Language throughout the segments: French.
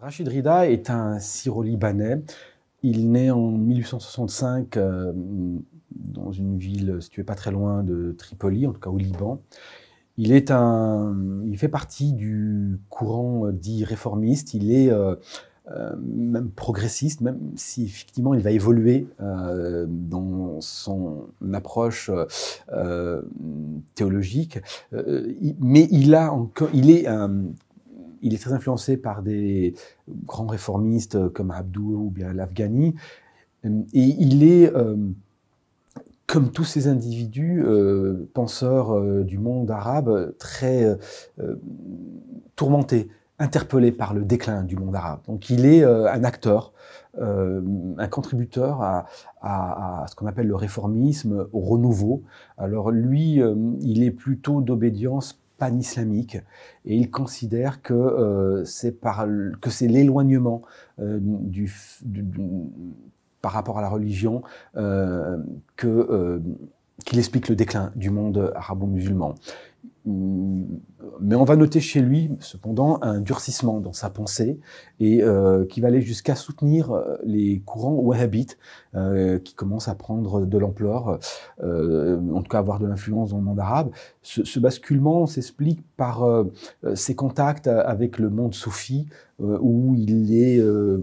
Rachid Rida est un Syro-Libanais. Il naît en 1865 euh, dans une ville située pas très loin de Tripoli, en tout cas au Liban. Il, est un, il fait partie du courant dit réformiste. Il est euh, euh, même progressiste, même si effectivement il va évoluer dans son approche théologique, mais il, a encore, il est un il est très influencé par des grands réformistes comme Abdou ou bien l'Afghani. Et il est, euh, comme tous ces individus, euh, penseurs euh, du monde arabe, très tourmenté, interpellé par le déclin du monde arabe. Donc il est un acteur, un contributeur à, à ce qu'on appelle le réformisme, au renouveau. Alors lui, il est plutôt d'obédience pan-islamique et il considère que euh, c'est par que c'est l'éloignement euh, par rapport à la religion euh, que qu'il explique le déclin du monde arabo-musulman mais on va noter chez lui, cependant, un durcissement dans sa pensée et euh, qui va aller jusqu'à soutenir euh, les courants wahhabites euh, qui commencent à prendre de l'ampleur, en tout cas avoir de l'influence dans le monde arabe. Ce, basculement s'explique par ses contacts avec le monde soufi, où il est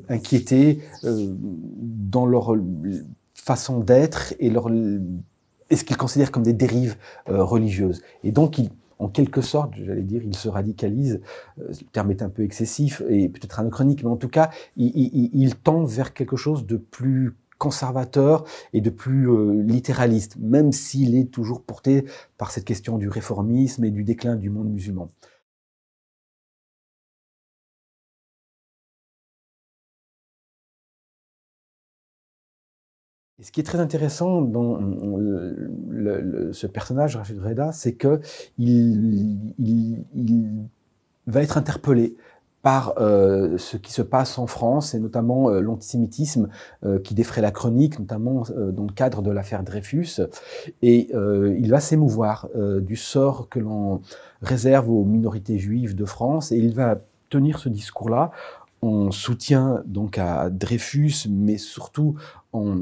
inquiété dans leur façon d'être et leur, et ce qu'il considère comme des dérives religieuses. Et donc, il en quelque sorte, j'allais dire, il se radicalise, euh, le terme est un peu excessif et peut-être anachronique, mais en tout cas, il, tend vers quelque chose de plus conservateur et de plus euh, littéraliste, même s'il est toujours porté par cette question du réformisme et du déclin du monde musulman. ce qui est très intéressant dans euh, ce personnage, Rachid Reda, c'est qu'il il, va être interpellé par euh, ce qui se passe en France et notamment euh, l'antisémitisme qui défrait la chronique, notamment dans le cadre de l'affaire Dreyfus. Et il va s'émouvoir du sort que l'on réserve aux minorités juives de France et il va tenir ce discours-là en soutien donc à Dreyfus, mais surtout en,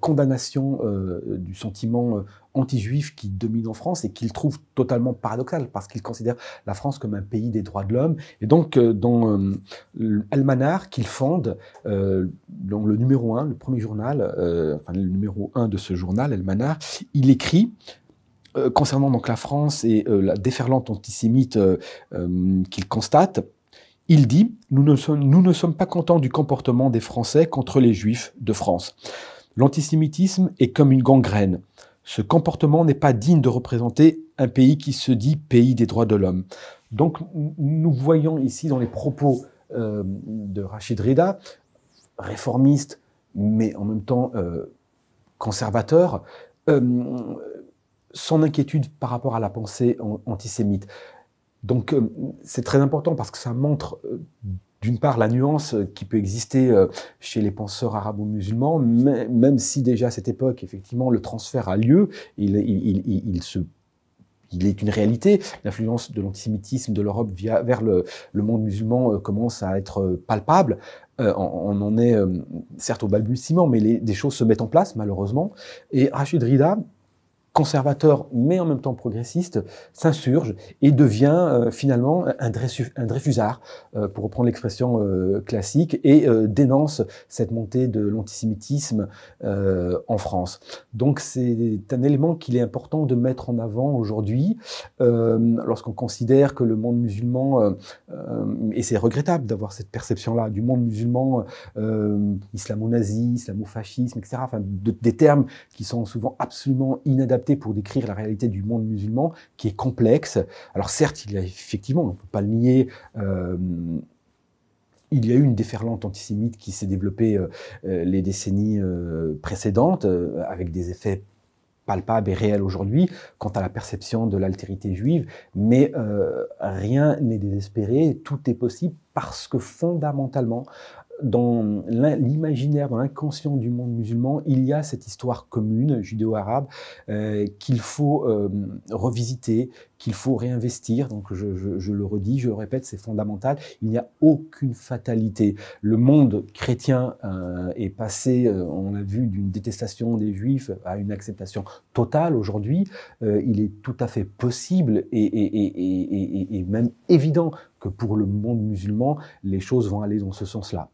condamnation euh, du sentiment euh, anti-juif qui domine en France et qu'il trouve totalement paradoxal parce qu'il considère la France comme un pays des droits de l'homme. Et donc euh, dans euh, Almanar qu'il fonde, dans le numéro 1, le premier journal, enfin le numéro un de ce journal, Almanar, il écrit concernant donc la France et la déferlante antisémite qu'il constate, il dit nous ne, sommes, pas contents du comportement des Français contre les Juifs de France. L'antisémitisme est comme une gangrène. Ce comportement n'est pas digne de représenter un pays qui se dit pays des droits de l'homme. Donc nous voyons ici dans les propos euh, de Rachid Rida, réformiste, mais en même temps euh, conservateur, euh, son inquiétude par rapport à la pensée antisémite. Donc euh, c'est très important parce que ça montre euh, d'une part la nuance euh, qui peut exister chez les penseurs arabo-musulmans, même si déjà à cette époque, effectivement, le transfert a lieu, il, se il est une réalité. L'influence de l'antisémitisme de l'Europe vers le, monde musulman commence à être palpable. on, en est certes au balbutiement, mais les, des choses se mettent en place malheureusement. Et Rachid Rida conservateur mais en même temps progressiste, s'insurge et devient euh, finalement un, dreyfusard, euh, pour reprendre l'expression euh, classique, et dénonce cette montée de l'antisémitisme en France. Donc c'est un élément qu'il est important de mettre en avant aujourd'hui, lorsqu'on considère que le monde musulman, et c'est regrettable d'avoir cette perception-là, du monde musulman islamo-nazi, islamo-fascisme, etc., des termes qui sont souvent absolument inadaptés pour décrire la réalité du monde musulman, qui est complexe. Alors certes, il y a effectivement, on peut pas le nier, euh, il y a eu une déferlante antisémite qui s'est développée euh, euh, les décennies précédentes, avec des effets palpable et réel aujourd'hui quant à la perception de l'altérité juive, mais rien n'est désespéré, tout est possible parce que fondamentalement, dans l'imaginaire, dans l'inconscient du monde musulman, il y a cette histoire commune judéo-arabe euh, qu'il faut euh, revisiter, qu'il faut réinvestir. Donc je, le redis, je le répète, c'est fondamental. Il n'y a aucune fatalité. Le monde chrétien euh, est passé, on l'a vu, d'une détestation des juifs à une acceptation totale aujourd'hui. il est tout à fait possible et, et même évident que pour le monde musulman, les choses vont aller dans ce sens-là.